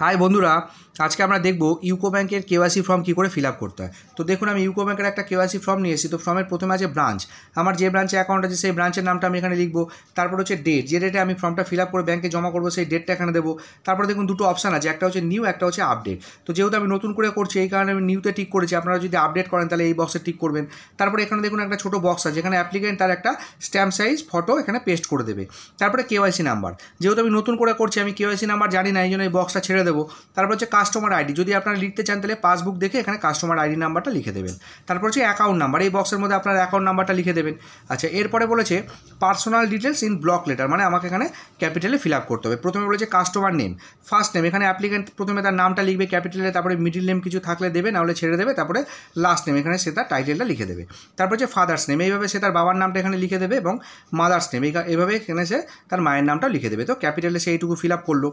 high বন্ধুরা আজকে আমরা দেখব ইউকো ব্যাংকের কেওয়াইসি ফর্ম কী করে ফিল আপ করতে হয় তো দেখুন আমি ইউকো ব্যাংকের একটা কেওয়াইসি ফর্ম নিয়ে নিয়েছি তো ফর্মের প্রথমে আছে ব্রাঞ্চ আমার যে ব্রাঞ্চে অ্যাকাউন্ট আছে সেই ব্রাঞ্চের নামটা আমি এখানে লিখবো তারপর হচ্ছে ডেট যে ডেটে আমি ফর্মটা ফিল আপ করে ব্যাঙ্কে জমা করবো সেই ডেটটা এখানে দেবো তারপরে দেখুন দুটো অপশান আছে একটা হচ্ছে নিউ একটা হচ্ছে আপডেট তো যেহেতু আমি নতুন করে করছি এই কারণে আমি নিউতে টিক করেছি আপনারা যদি আপডেট করেন তাহলে এই বক্সে টিক করবেন তারপরে এখানে দেখুন একটা ছোটো বক্স আছে যেখানে অ্যাপ্লিকেন্ট তার একটা স্ট্যাম্প সাইজ ফটো এখানে পেস্ট করে দেবে তারপরে কেওয়াইসি নাম্বার যেহেতু আমি নতুন করে করছি আমি কেওয়াইসি নাম্বার জানি না এই জন্য এই বক্সটা ছেড়ে দেবো তারপর হচ্ছে কাস্টমার আইডি যদি আপনারা লিখতে চান তাহলে পাসবুক দেখে এখানে কাস্টমার আইডি নাম্বারটা লিখে দেবেন তারপর হচ্ছে অ্যাকাউন্ট নাম্বার এই বক্সের মধ্যে আপনার অ্যাকাউন্ট নাম্বারটা লিখে দেবেন আচ্ছা এরপরে বলেছে personal details in block letter মানে আমাকে এখানে ক্যাপিটালে ফিল আপ করতে হবে প্রথমে বলেছে কাস্টমার নেম ফার্স্ট নেম এখানে অ্যাপ্লিকেন্ট প্রথমে তার নামটা লিখবে ক্যাপিটালে তারপরে মিডিল নেম কিছু থাকলে দেবে নাহলে ছেড়ে দেবে তারপরে লাস্ট নেম এখানে সে তার টাইটেলটা লিখে দেবে তারপর হচ্ছে ফাদার্স নেম এইভাবে সে তার বাবার নামটা এখানে লিখে দেবে এবং মাদার্স নেম এইভাবে এখানে সে তার মায়ের নামটাও লিখে দেবে তো ক্যাপিটালে সে এইটুকু ফিল আপ করলো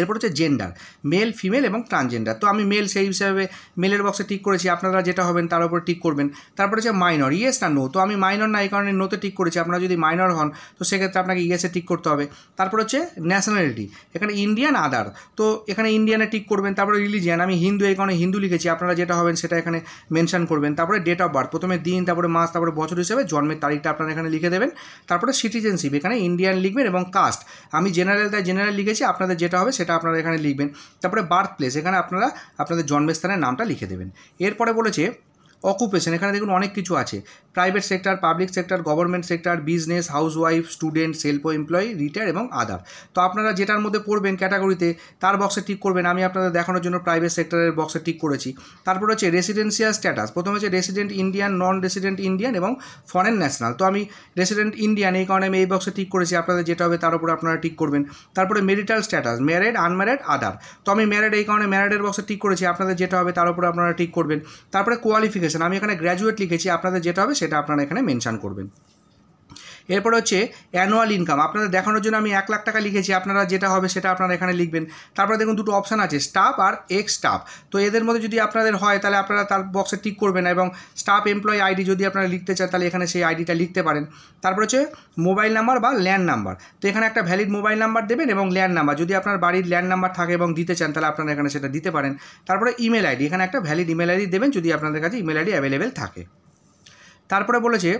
এরপর হচ্ছে জেন্ডার মেল ফিমেল এবং ট্রান্সজেন্ডার তো আমি মেল সেই হিসাবে মেলের বক্সে টিক করেছি আপনারা যেটা হবেন তার উপর টিক করবেন তারপর হচ্ছে মাইনর ইয়েস না নো তো আমি মাইনর না এই কারণে নোতে টিক করেছি আপনারা যদি মাইনর হন তো সেক্ষেত্রে আপনাকে ইয়েসে টিক করতে হবে তারপর হচ্ছে ন্যাশনালিটি এখানে ইন্ডিয়ান আদার তো এখানে ইন্ডিয়ানে টিক করবেন তারপরে রিলিজিয়ান আমি হিন্দু এই কারণে হিন্দু লিখেছি আপনারা যেটা হবেন সেটা এখানে মেনশান করবেন তারপরে ডেট অফ বার্থ প্রথমে দিন তারপরে মাস তারপরে বছর হিসেবে জন্মের তারিখটা আপনারা এখানে লিখে দেবেন তারপরে সিটিজেনশিপ এখানে ইন্ডিয়ান লিখবেন এবং কাস্ট আমি জেনারেল তাই জেনারেল লিখেছি আপনাদের যেটা হবে সেটা আপনারা এখানে লিখবেন তারপরে বার্থ প্লেস এখানে আপনারা আপনাদের জন্মস্থানের নামটা লিখে দেবেন এরপরে বলেছে অকুপেশন এখানে দেখুন অনেক কিছু আছে private sector public sector government sector business housewife student self employee retire এবং আদার তো আপনারা যেটার মধ্যে পড়বেন ক্যাটাগরিতে তার বক্সে টিক করবেন আমি আপনাদের দেখানোর জন্য প্রাইভেট সেক্টরের বক্সে টিক করেছি তারপর হচ্ছে রেসিডেন্সিয়াল স্ট্যাটাস প্রথমে হচ্ছে resident Indian non resident Indian এবং ফরেন ন্যাশনাল তো আমি রেসিডেন্ট ইন্ডিয়ান এই কারণে আমি এই বক্সে টিক করেছি আপনাদের যেটা হবে তার উপর আপনারা টিক করবেন তারপরে marital status married unmarried other তো আমি ম্যারেড এই কারণে ম্যারেডের বক্সে টিক করেছি আপনাদের যেটা হবে তার উপর আপনারা টিক করবেন তারপরে কোয়ালিফিকেশন অ্যাপ্লিকেশন আমি এখানে গ্র্যাজুয়েট লিখেছি আপনাদের যেটা হবে সেটা আপনারা এখানে মেনশান করবেন এরপর হচ্ছে অ্যানুয়াল ইনকাম আপনাদের দেখানোর জন্য আমি এক লাখ টাকা লিখেছি আপনারা যেটা হবে সেটা আপনারা এখানে লিখবেন তারপরে দেখুন দুটো অপশান আছে স্টাফ আর এক্স স্টাফ তো এদের মধ্যে যদি আপনাদের হয় তাহলে আপনারা তার বক্সে টিক করবেন এবং স্টাফ এমপ্লয়ি আইডি যদি আপনারা লিখতে চান তাহলে এখানে সেই আইডিটা লিখতে পারেন তারপর হচ্ছে মোবাইল নাম্বার বা ল্যান্ড নাম্বার তো এখানে একটা ভ্যালিড মোবাইল নাম্বার দেবেন এবং ল্যান্ড নাম্বার যদি আপনার বাড়ির ল্যান্ড নাম্বার থাকে এবং দিতে চান তাহলে আপনারা এখানে সেটা দিতে পারেন তারপরে ইমেল আইডি এখানে একটা ভ্যালিড ইমেল আইডি দেবেন যদি আপনাদের কাছে ইমেল আইডি অ্যাভেলেবেল থাকে তারপরে বলেছে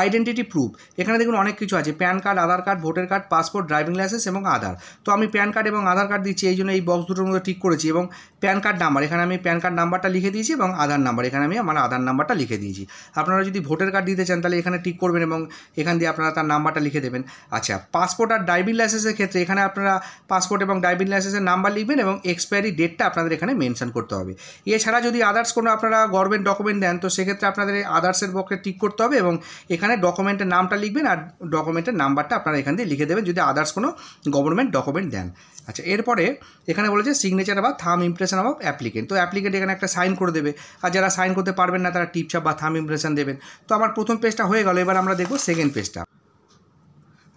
আইডেন্টিটি প্রুফ এখানে দেখুন অনেক কিছু আছে PAN card Aadhaar card voter card passport driving licence এবং আধার তো আমি প্যান কার্ড এবং আধার কার্ড দিচ্ছি এই জন্য এই বক্স দুটোর মধ্যে ঠিক করেছি এবং প্যান কার্ড নাম্বার এখানে আমি প্যান কার্ড নাম্বারটা লিখে দিয়েছি এবং আধার নাম্বার এখানে আমি আমার আধার নাম্বারটা লিখে দিয়েছি আপনারা যদি ভোটার কার্ড দিতে চান তাহলে এখানে ঠিক করবেন এবং এখান দিয়ে আপনারা তার নাম্বারটা লিখে দেবেন আচ্ছা পাসপোর্ট আর ড্রাইভিং লাইসেন্সের ক্ষেত্রে এখানে আপনারা পাসপোর্ট এবং ড্রাইভিং লাইসেন্সের নাম্বার লিখবেন এবং এক্সপায়ারি ডেটটা আপনাদের এখানে মেনশন করতে হবে এছাড়া যদি আদার্স কোনো আপনারা গভর্নমেন্ট ডকুমেন্ট দেন তো সেক্ষেত্রে আপনাদের আদার্সের পক্ষে টিক করতে হবে এবং এখানে এখানে ডকুমেন্টের নামটা লিখবেন আর ডকুমেন্টের নাম্বারটা আপনারা এখান দিয়ে লিখে দেবেন যদি আদার্স কোনো গভর্নমেন্ট ডকুমেন্ট দেন আচ্ছা এরপরে এখানে বলেছে সিগনেচার বা থাম ইমপ্রেশন অফ অ্যাপ্লিকেন্ট তো অ্যাপ্লিকেন্ট এখানে একটা সাইন করে দেবে আর যারা সাইন করতে পারবেন না তারা টিপছাপ বা থাম ইমপ্রেশন দেবেন তো আমার প্রথম পেজটা হয়ে গেল এবার আমরা দেখবো সেকেন্ড পেজটা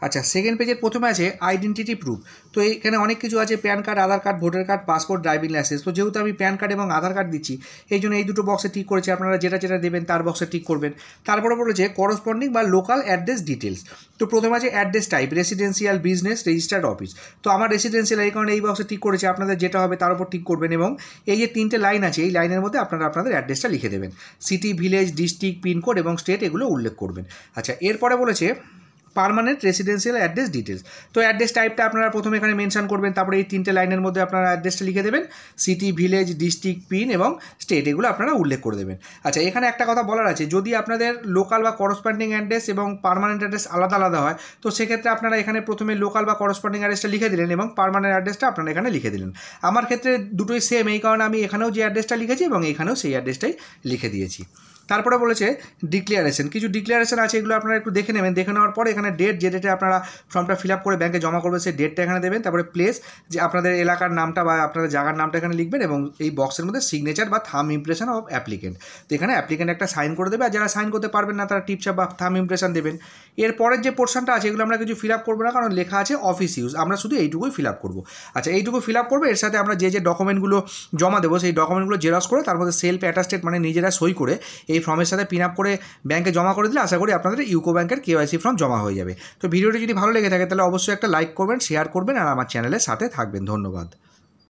আচ্ছা সেকেন্ড পেজের প্রথমে আছে আইডেন্টিটি প্রুফ তো এখানে অনেক কিছু আছে PAN card Aadhaar card voter card passport driving licence তো যেহেতু আমি প্যান কার্ড এবং আধার কার্ড দিচ্ছি এই জন্য এই দুটো বক্সে টিক করেছি আপনারা যেটা যেটা দেবেন তার বক্সে টিক করবেন তারপরে বলেছে করসপন্ডিং বা লোকাল অ্যাড্রেস ডিটেলস তো প্রথমে আছে address type residential business registered office তো আমার রেসিডেন্সিয়াল এই কারণে এই বক্সে টিক করেছে আপনাদের যেটা হবে তার উপর টিক করবেন এবং এই যে তিনটে লাইন আছে এই লাইনের মধ্যে আপনারা আপনাদের অ্যাড্রেসটা লিখে দেবেন সিটি ভিলেজ ডিস্ট্রিক্ট পিনকোড এবং স্টেট এগুলো উল্লেখ করবেন আচ্ছা এরপরে বলেছে পারমানেন্ট রেসিডেন্সিয়াল অ্যাড্রেস ডিটেলস তো অ্যাড্রেস টাইপটা আপনারা প্রথমে এখানে মেনশান করবেন তারপরে এই তিনটে লাইনের মধ্যে আপনারা অ্যাড্রেসটা লিখে দেবেন সিটি ভিলেজ ডিস্ট্রিক্ট পিন এবং স্টেট এগুলো আপনারা উল্লেখ করে দেবেন আচ্ছা এখানে একটা কথা বলার আছে যদি আপনাদের লোকাল বা করসপন্ডিং অ্যাড্রেস এবং পারমানেন্ট অ্যাড্রেস আলাদা আলাদা হয় তো সেক্ষেত্রে আপনারা এখানে প্রথমে লোকাল বা করসপন্ডিং অ্যাড্রেসটা লিখে দিলেন এবং পারমানেন্ট অ্যাড্রেসটা আপনারা এখানে লিখে দিলেন আমার ক্ষেত্রে দুটোই সেম এই কারণে আমি এখানেও যে অ্যাড্রেসটা লিখেছি এবং এখানেও সেই অ্যাড্রেসটাই লিখে দিয়েছি তারপরে বলেছে ডিক্লেয়ারেশন কিছু ডিক্লারেশন আছে এগুলো আপনারা একটু দেখে নেবেন দেখে নেওয়ার পরে এখানে ডেট যে ডেটে আপনারা ফর্মটা ফিল করে ব্যাঙ্কে জমা করবে সেই ডেটটা এখানে দেবেন তারপরে প্লেস যে আপনাদের এলাকার নামটা বা আপনাদের জায়গার নামটা এখানে লিখবেন এবং এই বক্সের মধ্যে সিগনেচার বা থাম ইমপ্রেশন অফ অ্যাপ্লিকেন্ট তো এখানে অ্যাপ্লিকেন্ট একটা সাইন করে দেবে আর যারা সাইন করতে পারবেন না তারা টিপচাপ বা থাম ইমপ্রেশন দেবেন এরপরের যে পোর্শনটা আছে এগুলো আমরা কিছু ফিল আপ করবো না কারণ লেখা আছে অফিস ইউজ আমরা শুধু এইটুকুই ফিল আপ করবো আচ্ছা এইটুকু ফিল আপ করবো এর সাথে আমরা যে যে ডকুমেন্টগুলো জমা দেবো সেই ডকুমেন্টগুলো জেরক্স করে তার মধ্যে সেলফ অ্যাটাস্টেড মানে নিজেরা সই করে এই এই ফর্মের সাথে পিন আপ করে ব্যাংকে জমা করে দিলে আশা করি আপনাদের ইউকো ব্যাঙ্কের কেওয়াইসি ফর্ম জমা হয়ে যাবে তো ভিডিওটি যদি ভালো লেগে থাকে তাহলে অবশ্যই একটা লাইক করবেন শেয়ার করবেন আর আমার চ্যানেলের সাথে থাকবেন ধন্যবাদ